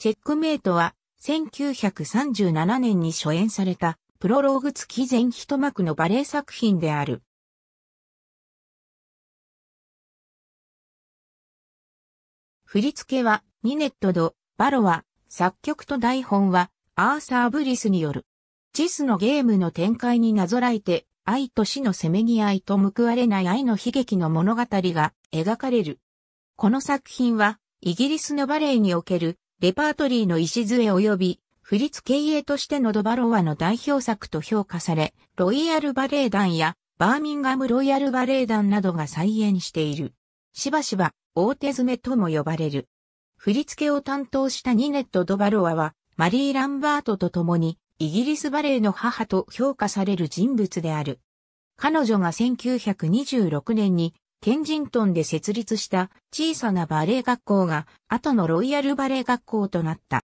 チェックメイトは、1937年に初演された、プロローグ付き全一幕のバレエ作品である。振り付けは、ニネット・ド・バロワ、作曲と台本は、アーサー・ブリスによる。チェスのゲームの展開になぞらえて、愛と死のせめぎ合いと報われない愛の悲劇の物語が描かれる。この作品は、イギリスのバレエにおけるレパートリーの礎及び、振付営としてのドバロワの代表作と評価され、ロイヤルバレエ団やバーミンガムロイヤルバレエ団などが再演している。しばしば、大手詰めとも呼ばれる。振付を担当したニネット・ドバロワは、マリー・ランバートと共に、イギリスバレエの母と評価される人物である。彼女が1926年にケンジントンで設立した小さなバレエ学校が後のロイヤルバレエ学校となった。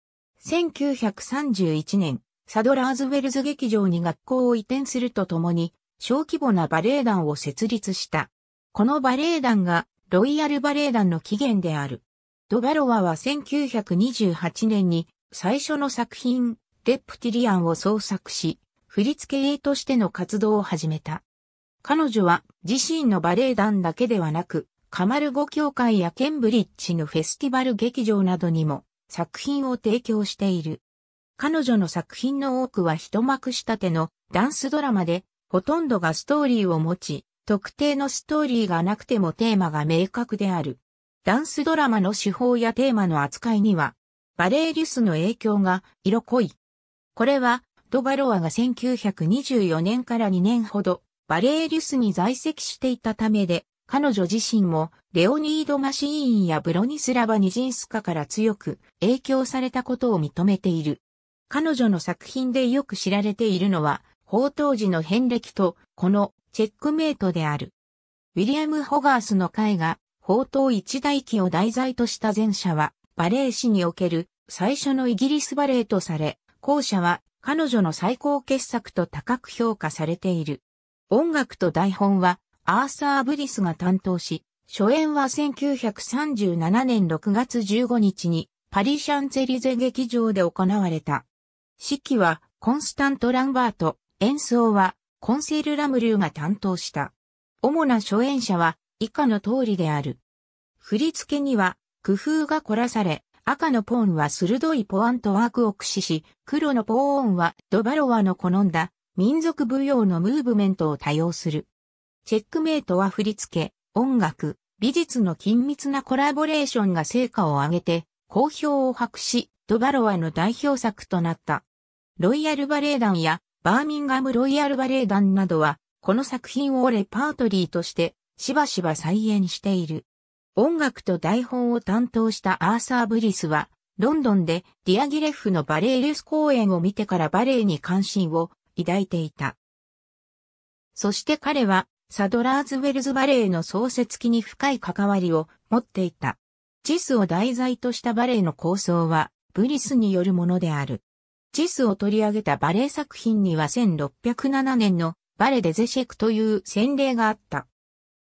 1931年、サドラーズウェルズ劇場に学校を移転するとともに、小規模なバレエ団を設立した。このバレエ団がロイヤルバレエ団の起源である。ドバロワは1928年に最初の作品、レプティリアンを創作し、振付絵としての活動を始めた。彼女は自身のバレエ団だけではなく、カマルゴ協会やケンブリッジのフェスティバル劇場などにも作品を提供している。彼女の作品の多くは一幕仕立てのダンスドラマで、ほとんどがストーリーを持ち、特定のストーリーがなくてもテーマが明確である。ダンスドラマの手法やテーマの扱いには、バレエリュスの影響が色濃い。これは、ドバロアが1924年から2年ほど、バレーリュスに在籍していたためで、彼女自身もレオニード・マシーンやブロニスラバ・ニジンスカから強く影響されたことを認めている。彼女の作品でよく知られているのは、宝刀時の遍歴と、このチェックメイトである。ウィリアム・ホガースの絵画、宝刀一代記を題材とした前者は、バレエ史における最初のイギリスバレエとされ、後者は彼女の最高傑作と高く評価されている。音楽と台本はアーサー・ブリスが担当し、初演は1937年6月15日にパリ・シャンゼリゼ劇場で行われた。指揮はコンスタント・ランバート、演奏はコンセール・ラムリューが担当した。主な初演者は以下の通りである。振り付けには工夫が凝らされ、赤のポーンは鋭いポアンとワークを駆使し、黒のポーンはドバロワの好んだ民族舞踊のムーブメントを多用する。チェックメイトは振り付け、音楽、美術の緊密なコラボレーションが成果を上げて、好評を博し、ドバロアの代表作となった。ロイヤルバレエ団やバーミンガムロイヤルバレエ団などは、この作品をレパートリーとして、しばしば再演している。音楽と台本を担当したアーサー・ブリスは、ロンドンでディアギレフのバレエレス公演を見てからバレエに関心を抱いていた。そして彼は、サドラーズウェルズバレーの創設期に深い関わりを持っていた。ジスを題材としたバレーの構想は、ブリスによるものである。ジスを取り上げたバレー作品には1607年のバレデゼシェクという先例があった。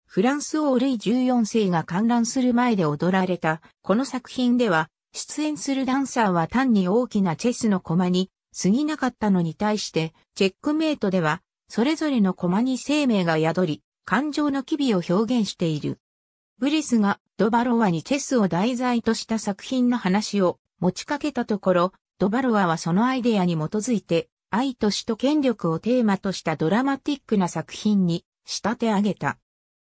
フランス王ルイ14世が観覧する前で踊られたこの作品では、出演するダンサーは単に大きなチェスの駒に過ぎなかったのに対して、チェックメイトでは、それぞれの駒に生命が宿り、感情の機微を表現している。ブリスがドバロワにチェスを題材とした作品の話を持ちかけたところ、ドバロワはそのアイデアに基づいて、愛と死と権力をテーマとしたドラマティックな作品に仕立て上げた。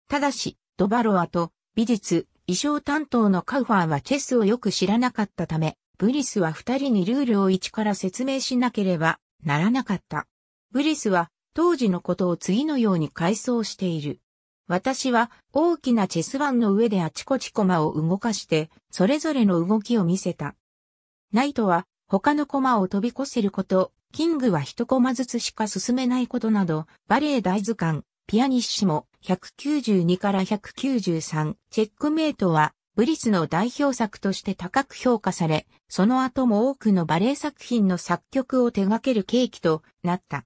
ただし、ドバロワと美術、衣装担当のカウファーはチェスをよく知らなかったため、ブリスは二人にルールを一から説明しなければならなかった。ブリスは当時のことを次のように回想している。私は大きなチェス盤の上であちこち駒を動かして、それぞれの動きを見せた。ナイトは他の駒を飛び越せること、キングは一駒ずつしか進めないことなど、バレエ大図鑑、ピアニッシモ、192から193、チェックメイトはブリスの代表作として高く評価され、その後も多くのバレエ作品の作曲を手掛ける契機となった。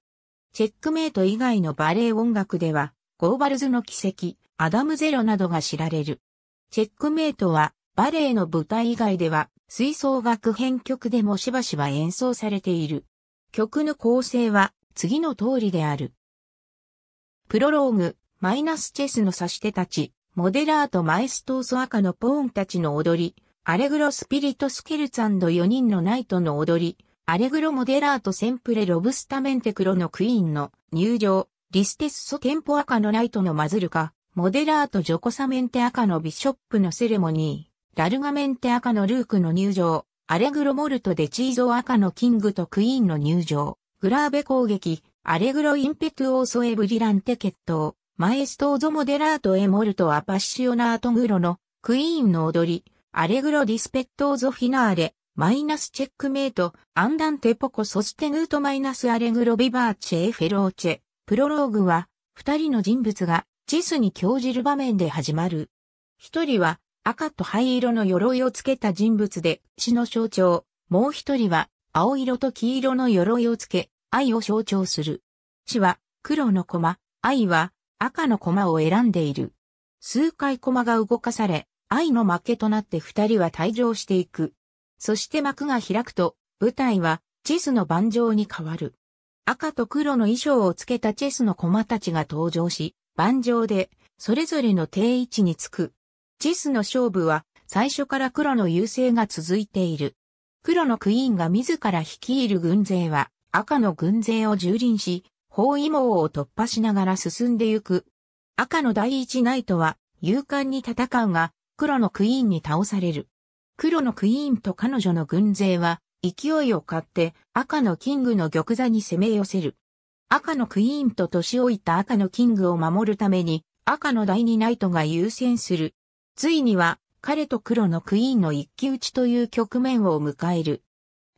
チェックメイト以外のバレエ音楽では、ゴーバルズの奇跡、アダムゼロなどが知られる。チェックメイトは、バレエの舞台以外では、吹奏楽編曲でもしばしば演奏されている。曲の構成は、次の通りである。プロローグ、マイナスチェスの指し手たち、モデラート・マエストーソ赤のポーンたちの踊り、アレグロ・スピリト・スケルツァンド4人のナイトの踊り、アレグロ・モデラート・センプレ・ロブスタメンテクロのクイーンの入場、リステッソ・テンポ赤のナイトのマズルカ、モデラート・ジョコサメンテ赤のビショップのセレモニー、ラルガメンテ赤のルークの入場、アレグロ・モルト・デチーゾ赤のキングとクイーンの入場、グラーベ攻撃、アレグロ・インペトゥオーソ・エブリランテ決闘、マエストーゾモデラートエモルトアパッシオナートグロのクイーンの踊り、アレグロディスペットーゾフィナーレ、マイナスチェックメイト、アンダンテポコソステヌートマイナスアレグロビバーチェエフェローチェ、プロローグは、二人の人物がチェスに興じる場面で始まる。一人は赤と灰色の鎧をつけた人物で死の象徴、もう一人は青色と黄色の鎧をつけ、愛を象徴する。死は黒の駒、愛は赤の駒を選んでいる。数回駒が動かされ、愛の負けとなって二人は退場していく。そして幕が開くと、舞台はチェスの盤上に変わる。赤と黒の衣装をつけたチェスの駒たちが登場し、盤上でそれぞれの定位置につく。チェスの勝負は最初から黒の優勢が続いている。黒のクイーンが自ら率いる軍勢は赤の軍勢を蹂躙し、包囲網を突破しながら進んでゆく。赤の第一ナイトは勇敢に戦うが、黒のクイーンに倒される。黒のクイーンと彼女の軍勢は、勢いを買って赤のキングの玉座に攻め寄せる。赤のクイーンと年老いた赤のキングを守るために赤の第二ナイトが優先する。ついには彼と黒のクイーンの一騎打ちという局面を迎える。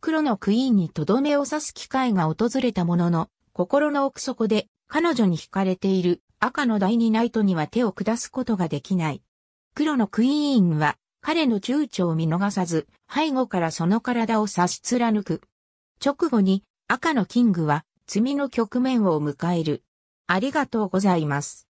黒のクイーンにとどめを刺す機会が訪れたものの、心の奥底で彼女に惹かれている赤の第二ナイトには手を下すことができない。黒のクイーンは彼の躊躇を見逃さず背後からその体を差し貫く。直後に赤のキングは罪の局面を迎える。ありがとうございます。